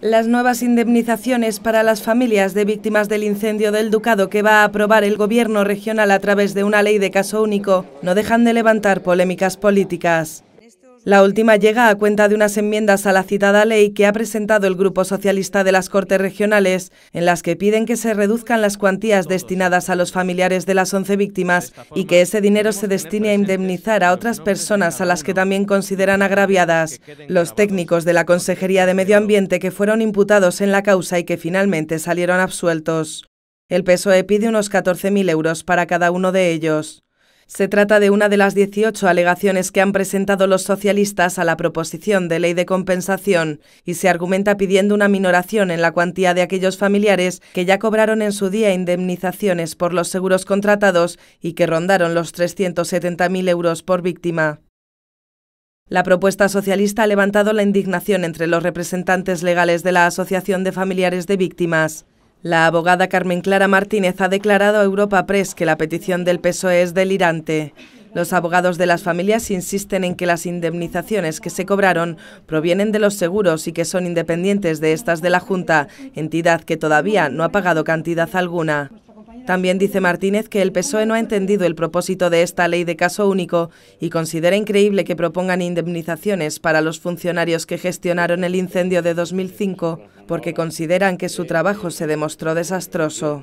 Las nuevas indemnizaciones para las familias de víctimas del incendio del Ducado que va a aprobar el Gobierno regional a través de una ley de caso único no dejan de levantar polémicas políticas. La última llega a cuenta de unas enmiendas a la citada ley que ha presentado el Grupo Socialista de las Cortes Regionales, en las que piden que se reduzcan las cuantías destinadas a los familiares de las 11 víctimas y que ese dinero se destine a indemnizar a otras personas a las que también consideran agraviadas. Los técnicos de la Consejería de Medio Ambiente que fueron imputados en la causa y que finalmente salieron absueltos. El PSOE pide unos 14.000 euros para cada uno de ellos. Se trata de una de las 18 alegaciones que han presentado los socialistas a la proposición de ley de compensación y se argumenta pidiendo una minoración en la cuantía de aquellos familiares que ya cobraron en su día indemnizaciones por los seguros contratados y que rondaron los 370.000 euros por víctima. La propuesta socialista ha levantado la indignación entre los representantes legales de la Asociación de Familiares de Víctimas. La abogada Carmen Clara Martínez ha declarado a Europa Press que la petición del PSOE es delirante. Los abogados de las familias insisten en que las indemnizaciones que se cobraron provienen de los seguros y que son independientes de estas de la Junta, entidad que todavía no ha pagado cantidad alguna. También dice Martínez que el PSOE no ha entendido el propósito de esta ley de caso único y considera increíble que propongan indemnizaciones para los funcionarios que gestionaron el incendio de 2005 porque consideran que su trabajo se demostró desastroso.